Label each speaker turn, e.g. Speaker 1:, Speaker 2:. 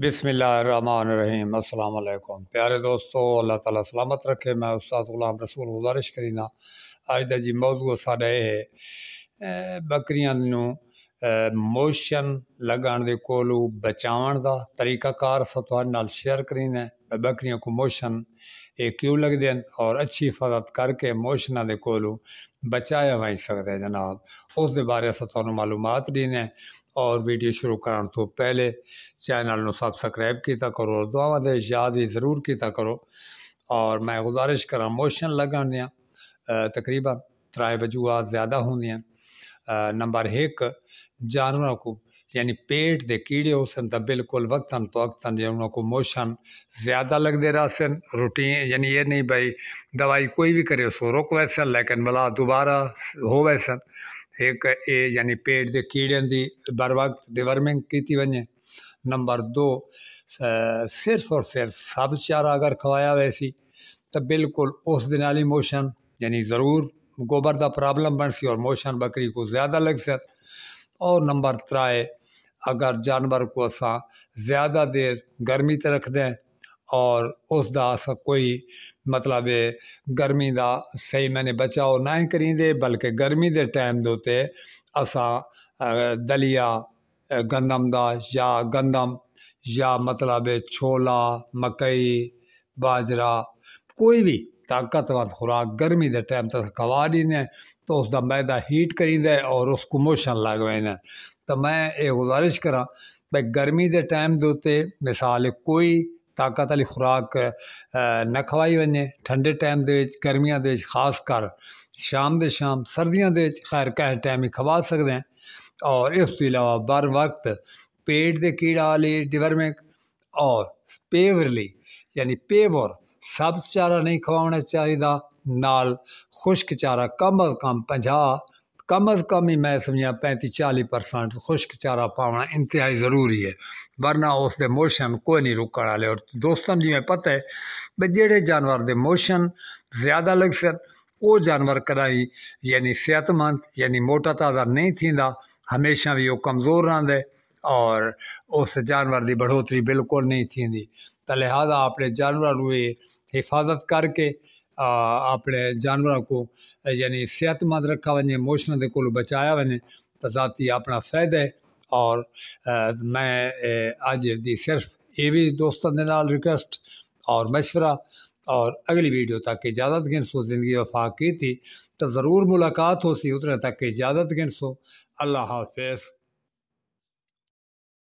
Speaker 1: बिसमीम अल्लाम प्यारे दोस्तों अल्लाह ताला सलामत रखे मैं उस्ताद गुलाम रसूल गुजारिश करीना अज का जी मौजू सा है बकरियां मोशन लगाने के कोलू बचाव का तरीकाकार सतुहारे नाल शेयर करीना बकरियों को मोशन ये क्यों लगते हैं और अच्छी हिफाजत करके मोशन के कोलू बचाया वही सकते हैं जनाब उस बारे अस थोड़ा मालूम दीने और वीडियो शुरू करा तो पहले चैनल में सबसक्राइब किया करो दुआव देश याद भी ज़रूर किया करो और मैं गुजारिश करा मोशन लगन दियाँ तकरीबन त्राए वजूहत ज़्यादा होंगे नंबर एक जानवरों को यानी पेट के कीड़े हुसन बिल्कुल वक्तन तो वक्तन जो उन को मोशन ज़्यादा रह सन रूटीन यानी ये नहीं भाई दवाई कोई भी करे सो रोक वैसन लेकिन मलाह दोबारा हो वैसन एक ए यानी पेट के कीड़े की बर वक़्त डिवर्मिंग की थी नंबर दो सिर्फ और सिर्फ सब चारा अगर खवाया वैसी तो बिल्कुल उस दिन मोशन यानी ज़रूर गोबर का प्रॉब्लम बन सी और मोशन बकरी को ज़्यादा लग सर और नंबर त्राए अगर जानवर को असा ज़्यादा देर गर्मी ते रखंदा ऐं और उसका अस कोई मतलब गर्मी दा स्हेई मैने बचाव करी दे बल्कि गर्मी के टाइम दे उत्ते अस दलिया गंदम का या गंदम या मतलब छोला मकई बाजरा कोई भी ताकतवर खुराक गर्मी के टाइम तक खवा दी तो उसका मैदा हीट करी दे और उसको मोशन लग लगवा तो मैं ये गुजारिश करा भाई गर्मी के टाइम के उत्ते मिसाल कोई ताकत वाली खुराक न खवाई वे ठंडे टाइम गर्मियों के खासकर शाम के शाम सर्दियों के खैर कह टाइम ही खवा सकते हैं और इस अलावा बार वक्त पेट के कीड़ा वाली डिवरमेंट और पेवरली यानी पेवर सब चारा नहीं खवाना चाहिए नाल खुश्क चारा कम अज कम 50 कम अज़ कम ही मैं समझा पैंती चाली परसेंट खुश्क चारा पावना इंतहाई जरूरी है वरना उसके मोशन कोई नहीं रुकण आए और दोस्तों जी में पता है भाई जेड़े जानवर के मोशन ज़्यादा लग सर वो जानवर कदाई यानी सेहतमंद यानी मोटा ताज़ा नहीं थींदा हमेशा भी वो कमज़ोर है और उस जानवर की बढ़ोतरी बिल्कुल नहीं थी તો લહાજા આપણે જાનવરોએ हिफाजत करके अपने जानवरों को यानी सेहतमंद रखा वे मोशन के कोल बचाया वे तो ज़ाती अपना है और मैं अज की सिर्फ ये भी दोस्तों के नाल रिक्वेस्ट और मशवरा और अगली वीडियो तक इजाज़त गिनसो ज़िंदगी वफा की थी तो ज़रूर मुलाकात हो सी उतने तक इजाज़त गिनसो अल्लाह हाफिज़